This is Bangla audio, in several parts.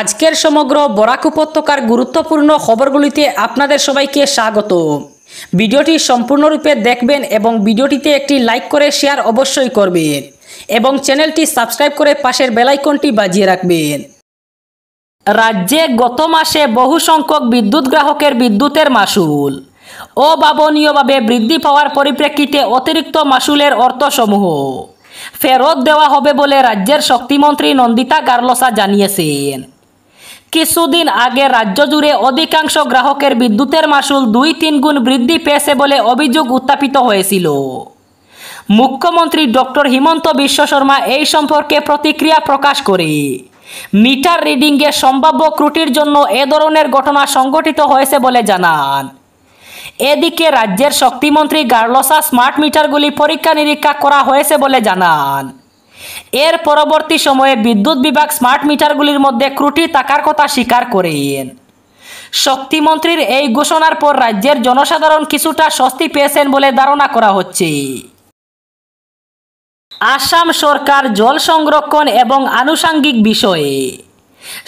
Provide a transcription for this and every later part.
আজকের সমগ্র বরাক উপত্যকার গুরুত্বপূর্ণ খবরগুলিতে আপনাদের সবাইকে স্বাগত ভিডিওটি সম্পূর্ণরূপে দেখবেন এবং ভিডিওটিতে একটি লাইক করে শেয়ার অবশ্যই করবেন এবং চ্যানেলটি সাবস্ক্রাইব করে পাশের বেলাইকনটি বাজিয়ে রাখবেন রাজ্যে গত মাসে বহু সংখ্যক বিদ্যুৎ গ্রাহকের বিদ্যুতের মাসুল অভাবনীয়ভাবে বৃদ্ধি পাওয়ার পরিপ্রেক্ষিতে অতিরিক্ত মাসুলের অর্থসমূহ ফেরত দেওয়া হবে বলে রাজ্যের শক্তিমন্ত্রী নন্দিতা গার্লসা জানিয়েছেন কিছুদিন আগে রাজ্য জুড়ে অধিকাংশ গ্রাহকের বিদ্যুতের মাসুল দুই তিন গুণ বৃদ্ধি পেয়েছে বলে অভিযোগ উত্থাপিত হয়েছিল মুখ্যমন্ত্রী ডক্টর হিমন্ত বিশ্ব শর্মা এই সম্পর্কে প্রতিক্রিয়া প্রকাশ করে মিটার রিডিংয়ে সম্ভাব্য ত্রুটির জন্য এ ধরনের ঘটনা সংঘটিত হয়েছে বলে জানান এদিকে রাজ্যের শক্তিমন্ত্রী গার্লসা স্মার্ট মিটারগুলি পরীক্ষা নিরীক্ষা করা হয়েছে বলে জানান এর পরবর্তী সময়ে বিদ্যুৎ বিভাগ স্মার্ট মিটারগুলির মধ্যে ক্রুটি থাকার কথা স্বীকার করেন শক্তিমন্ত্রীর এই ঘোষণার পর রাজ্যের জনসাধারণ কিছুটা স্বস্তি পেয়েছেন বলে ধারণা করা হচ্ছে আসাম সরকার জল সংরক্ষণ এবং আনুষাঙ্গিক বিষয়ে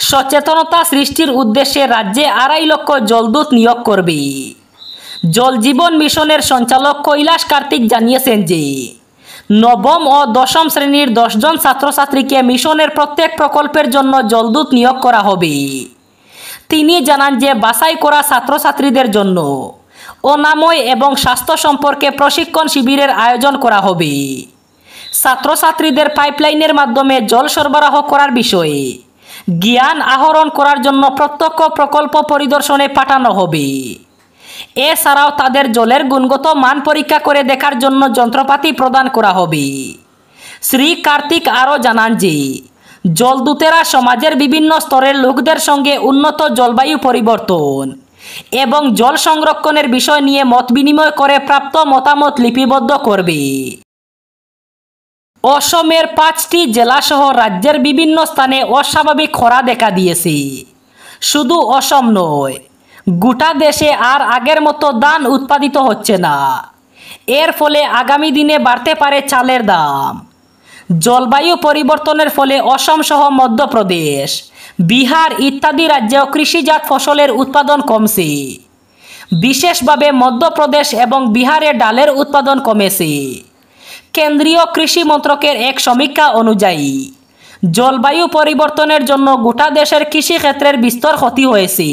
সচেতনতা সৃষ্টির উদ্দেশ্যে রাজ্যে আড়াই লক্ষ জলদূত নিয়োগ করবে জল জীবন মিশনের সঞ্চালক কৈলাস কার্তিক জানিয়েছেন যে নবম ও দশম শ্রেণীর দশজন ছাত্রছাত্রীকে মিশনের প্রত্যেক প্রকল্পের জন্য জলদূত নিয়োগ করা হবে তিনি জানান যে বাছাই করা ছাত্রছাত্রীদের জন্য অনাময় এবং স্বাস্থ্য সম্পর্কে প্রশিক্ষণ শিবিরের আয়োজন করা হবে ছাত্রছাত্রীদের পাইপলাইনের মাধ্যমে জল সরবরাহ করার বিষয়ে জ্ঞান আহরণ করার জন্য প্রত্যক্ষ প্রকল্প পরিদর্শনে পাঠানো হবে এছাড়াও তাদের জলের গুণগত মান পরীক্ষা করে দেখার জন্য যন্ত্রপাতি প্রদান করা হবে শ্রী কার্তিক আরও জানান যে জলদূতেরা সমাজের বিভিন্ন স্তরের লোকদের সঙ্গে উন্নত জলবায়ু পরিবর্তন এবং জল সংরক্ষণের বিষয় নিয়ে মত বিনিময় করে প্রাপ্ত মতামত লিপিবদ্ধ করবে অসমের পাঁচটি জেলাসহ রাজ্যের বিভিন্ন স্থানে অস্বাভাবিক খরা দেখা দিয়েছে শুধু অসম নয় গোটা দেশে আর আগের মতো ধান উৎপাদিত হচ্ছে না এর ফলে আগামী দিনে বাড়তে পারে চালের দাম জলবায়ু পরিবর্তনের ফলে অসম সহ মধ্যপ্রদেশ বিহার ইত্যাদি রাজ্যেও কৃষিজাত ফসলের উৎপাদন কমছে বিশেষভাবে মধ্যপ্রদেশ এবং বিহারে ডালের উৎপাদন কমেছে কেন্দ্রীয় কৃষি মন্ত্রকের এক সমীক্ষা অনুযায়ী জলবায়ু পরিবর্তনের জন্য গোটা দেশের কৃষিক্ষেত্রের বিস্তর ক্ষতি হয়েছে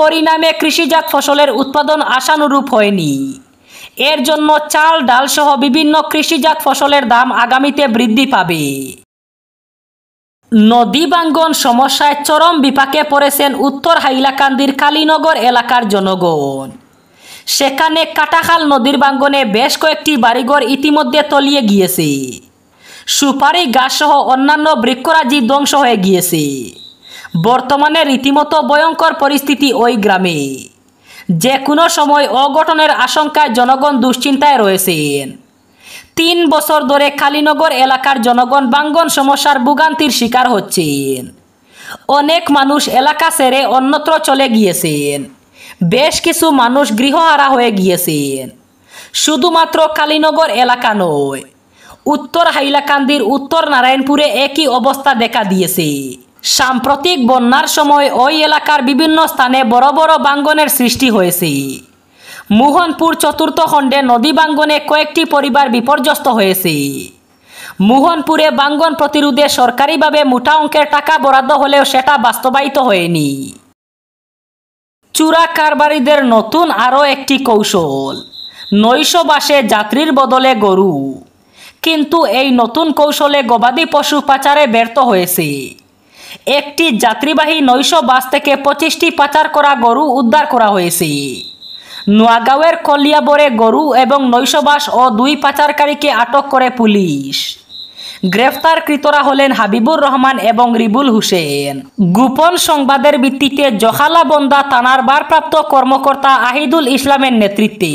পরিণামে কৃষিজাত ফসলের উৎপাদন আশানুরূপ হয়নি এর জন্য চাল ডালসহ বিভিন্ন কৃষিজাত ফসলের দাম আগামীতে বৃদ্ধি পাবে নদী বাঙ্গন সমস্যায় চরম বিপাকে পড়েছেন উত্তর হাইলাকান্দির কালীনগর এলাকার জনগণ সেখানে কাটাখাল নদীর বাঙ্গনে বেশ কয়েকটি বাড়িঘর ইতিমধ্যে তলিয়ে গিয়েছে সুপারি গাছসহ অন্যান্য বৃক্ষরাজি ধ্বংস হয়ে গিয়েছে বর্তমানে রীতিমতো ভয়ঙ্কর পরিস্থিতি ওই গ্রামে যে কোনো সময় অঘটনের আশঙ্কায় জনগণ দুশ্চিন্তায় রয়েছেন তিন বছর ধরে কালীনগর এলাকার জনগণ বাঙ্গন সমস্যার ভোগান্তির শিকার হচ্ছেন অনেক মানুষ এলাকা ছেড়ে অন্যত্র চলে গিয়েছেন বেশ কিছু মানুষ গৃহহারা হয়ে গিয়েছেন শুধুমাত্র কালীনগর এলাকা নয় উত্তর হাইলাকান্দির উত্তর নারায়ণপুরে একই অবস্থা দেখা দিয়েছে সাম্প্রতিক বন্যার সময় ওই এলাকার বিভিন্ন স্থানে বড় বড় বাঙ্গনের সৃষ্টি হয়েছে মোহনপুর চতুর্থ খণ্ডে নদী বাঙ্গনে কয়েকটি পরিবার বিপর্যস্ত হয়েছে মোহনপুরে বাঙ্গন প্রতিরোধে সরকারিভাবে মোটা অঙ্কের টাকা বরাদ্দ হলেও সেটা বাস্তবায়িত হয়নি চূড়া কারবারিদের নতুন আরও একটি কৌশল নৈশ বাসে যাত্রীর বদলে গরু কিন্তু এই নতুন কৌশলে গবাদি পশু পাচারে ব্যর্থ হয়েছে একটি যাত্রীবাহী নয়শো বাস থেকে পঁচিশটি পাচার করা গরু উদ্ধার করা হয়েছে নোয়াগাঁওয়ের কলিয়াবরে গরু এবং নৈশ বাস ও দুই পাচারকারীকে আটক করে পুলিশ গ্রেফতারকৃতরা হলেন হাবিবুর রহমান এবং রিবুল হুসেন গোপন সংবাদের ভিত্তিতে বন্দা থানার ভারপ্রাপ্ত কর্মকর্তা আহিদুল ইসলামের নেতৃত্বে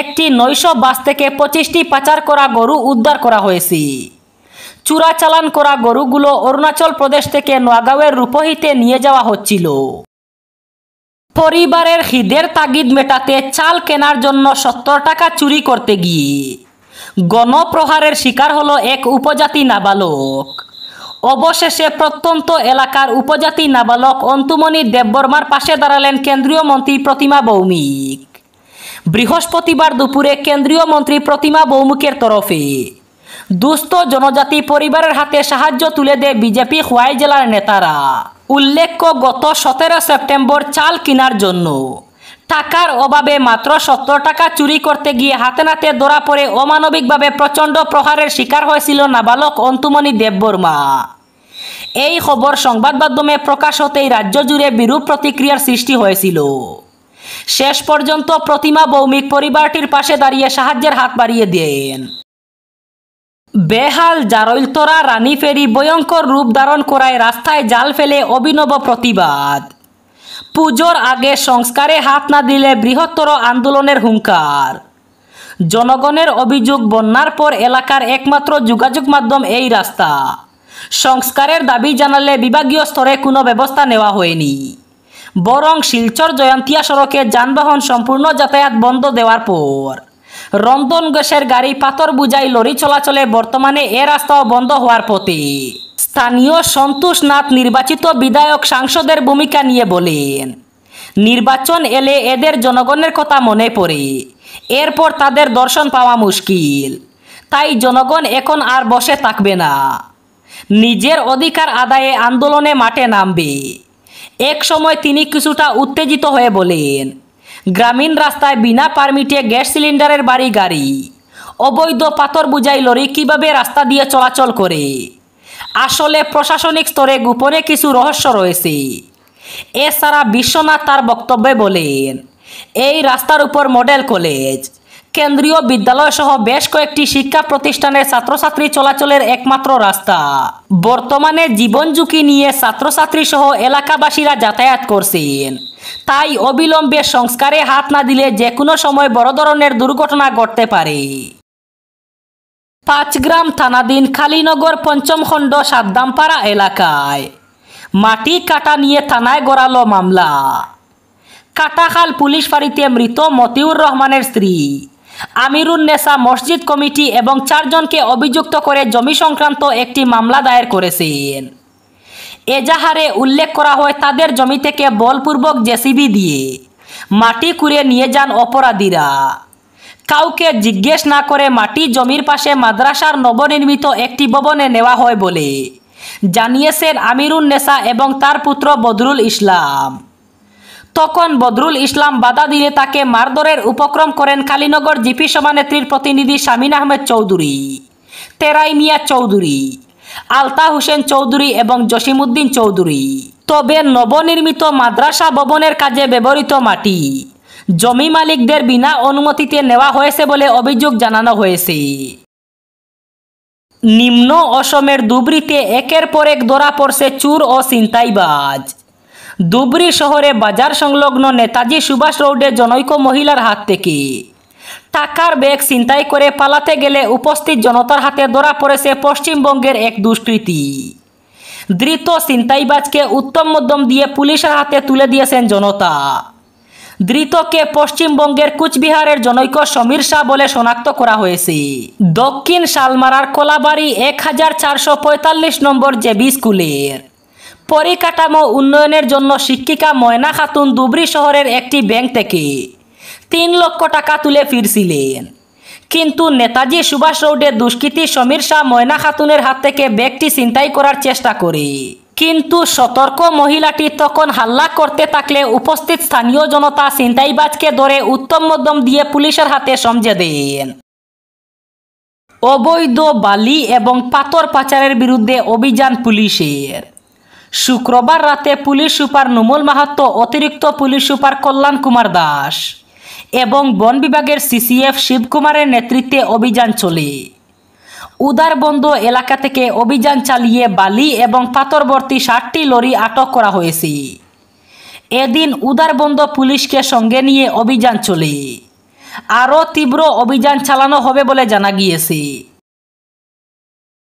একটি নয়শো বাস থেকে পঁচিশটি পাচার করা গরু উদ্ধার করা হয়েছে চূড়াচালান করা গরুগুলো অরুণাচল প্রদেশ থেকে নোয়াগাঁওয়ের রূপহীতে নিয়ে যাওয়া হচ্ছিল পরিবারের হিদের তাগিদ মেটাতে চাল কেনার জন্য সত্তর টাকা চুরি করতে গিয়ে গণপ্রহারের শিকার হলো এক উপজাতি নাবালক অবশেষে প্রত্যন্ত এলাকার উপজাতি নাবালক অন্তুমণি দেববর্মার পাশে দাঁড়ালেন কেন্দ্রীয় মন্ত্রী প্রতিমা ভৌমিক বৃহস্পতিবার দুপুরে কেন্দ্রীয় মন্ত্রী প্রতিমা ভৌমিকের তরফে দুস্থ জনজাতি পরিবারের হাতে সাহায্য তুলে দেয় বিজেপি খোয়াই জেলার নেতারা উল্লেখ্য গত সতেরো সেপ্টেম্বর চাল কেনার জন্য টাকার অভাবে মাত্র সত্তর টাকা চুরি করতে গিয়ে হাতে নাতে ধরা পড়ে অমানবিকভাবে প্রচণ্ড প্রহারের শিকার হয়েছিল নাবালক অন্তুমণি দেববর্মা এই খবর সংবাদ মাধ্যমে প্রকাশ হতেই রাজ্য জুড়ে বিরূপ প্রতিক্রিয়ার সৃষ্টি হয়েছিল শেষ পর্যন্ত প্রতিমা ভৌমিক পরিবারটির পাশে দাঁড়িয়ে সাহায্যের হাত বাড়িয়ে দেন বেহাল জারৈলতরা রানী ফেরি ভয়ঙ্কর রূপ ধারণ করায় রাস্তায় জাল ফেলে অভিনব প্রতিবাদ পুজোর আগে সংস্কারে হাত না দিলে বৃহত্তর আন্দোলনের হুঙ্কার জনগণের অভিযোগ বন্যার পর এলাকার একমাত্র যোগাযোগ মাধ্যম এই রাস্তা সংস্কারের দাবি জানালে বিভাগীয় স্তরে কোনো ব্যবস্থা নেওয়া হয়নি বরং শিলচর জয়ন্তিয়া সড়কে যানবাহন সম্পূর্ণ যাতায়াত বন্ধ দেওয়ার পর রন্ধন গ্যাসের গাড়ি পাথর বুঝাই লরি চলাচলে বর্তমানে এ রাস্তাও বন্ধ হওয়ার পথে স্থানীয় সন্তোষ নাথ নির্বাচিত বিধায়ক সাংসদের ভূমিকা নিয়ে বলেন নির্বাচন এলে এদের জনগণের কথা মনে পড়ে এরপর তাদের দর্শন পাওয়া মুশকিল তাই জনগণ এখন আর বসে থাকবে না নিজের অধিকার আদায়ে আন্দোলনে মাঠে নামবে এক সময় তিনি কিছুটা উত্তেজিত হয়ে বলেন গ্রামীণ রাস্তায় বিনা পারমিটে গ্যাস সিলিন্ডারের বাড়ি গাড়ি অবৈধ পাথর বুঝাই লরি কীভাবে রাস্তা দিয়ে চলাচল করে আসলে প্রশাসনিক স্তরে গোপনে কিছু রহস্য রয়েছে এছাড়া বিশ্বনাথ তার বক্তব্যে বলেন এই রাস্তার উপর মডেল কলেজ কেন্দ্রীয় বিদ্যালয় সহ বেশ কয়েকটি শিক্ষা প্রতিষ্ঠানে ছাত্রছাত্রী চলাচলের একমাত্র রাস্তা বর্তমানে জীবন ঝুঁকি নিয়ে ছাত্রছাত্রী সহ এলাকাবাসীরা যাতায়াত করছেন তাই অবিলম্বে সংস্কারে হাত না দিলে যে কোনো সময় বড় ধরনের দুর্ঘটনা ঘটতে পারে পাঁচগ্রাম থানাধীন খালিনগর পঞ্চম খণ্ড সাদ্দামপাড়া এলাকায় মাটি কাটা নিয়ে থানায় গড়ালো মামলা কাটাখাল পুলিশ ফাঁড়িতে মৃত মতিউর রহমানের স্ত্রী আমিরুন নেসা মসজিদ কমিটি এবং চারজনকে অভিযুক্ত করে জমি সংক্রান্ত একটি মামলা দায়ের করেছেন এজাহারে উল্লেখ করা হয় তাদের জমি থেকে বলপূর্বক জেসিবি দিয়ে মাটি কুড়ে নিয়ে যান অপরাধীরা কাউকে জিজ্ঞেস না করে মাটি জমির পাশে মাদ্রাসার নবনির্মিত একটি ভবনে নেওয়া হয় বলে জানিয়েছেন আমিরুন নেসা এবং তার পুত্র বদরুল ইসলাম তখন বদরুল ইসলাম বাধা দিলে তাকে মারধরের উপক্রম করেন কালীনগর জিপি সভা নেত্রীর প্রতিনিধি শামিন আহমেদ চৌধুরী তেরাই মিয়া চৌধুরী আলতা হোসেন চৌধুরী এবং জসিমুদ্দিন চৌধুরী তবে নবনির্মিত মাদ্রাসা ভবনের কাজে ব্যবহৃত মাটি জমি মালিকদের বিনা অনুমতিতে নেওয়া হয়েছে বলে অভিযোগ জানানো হয়েছে নিম্ন অসমের দুবৃতে একের পর এক ধরা পড়ছে চুর ও ছিনতাইবাজ ধুবড়ি শহরে বাজার সংলগ্ন নেতাজি সুভাষ রোডে জনৈক মহিলার হাত থেকে টাকার ব্যাগ ছিনতাই করে পালাতে গেলে উপস্থিত জনতার হাতে ধরা পড়েছে পশ্চিমবঙ্গের এক দুষ্কৃতী ধৃত চিন্তাইবাজকে উত্তম মধ্যম দিয়ে পুলিশের হাতে তুলে দিয়েছেন জনতা ধৃতকে পশ্চিমবঙ্গের কুচবিহারের জনৈক সমীর শাহ বলে শনাক্ত করা হয়েছে দক্ষিণ শালমারার কোলাবাড়ি এক হাজার চারশো পঁয়তাল্লিশ নম্বর জেবি স্কুলের পরিকাঠামো উন্নয়নের জন্য শিক্ষিকা ময়না খাতুন দুবরি শহরের একটি ব্যাংক থেকে তিন লক্ষ টাকা তুলে ফিরছিলেন কিন্তু নেতাজি সুভাষ রৌডে দুষ্কৃতী সমীর শাহ ময়না খাতুনের হাত থেকে ব্যাগটি ছিনতাই করার চেষ্টা করে কিন্তু সতর্ক মহিলাটি তখন হাল্লা করতে থাকলে উপস্থিত স্থানীয় জনতা ছিনতাইবাজকে ধরে উত্তম মধ্যম দিয়ে পুলিশের হাতে সমঝে দেন অবৈধ বালি এবং পাথর পাচারের বিরুদ্ধে অভিযান পুলিশের শুক্রবার রাতে পুলিশ সুপার নুমল মাহাতো অতিরিক্ত পুলিশ সুপার কল্যাণ কুমার দাস এবং বন বিভাগের সিসিএফ শিবকুমারের নেতৃত্বে অভিযান চলে উদারবন্দ এলাকা থেকে অভিযান চালিয়ে বালি এবং পাথরবর্তী ষাটটি লরি আটক করা হয়েছে এদিন উদারবন্দ পুলিশকে সঙ্গে নিয়ে অভিযান চলে আরও তীব্র অভিযান চালানো হবে বলে জানা গিয়েছে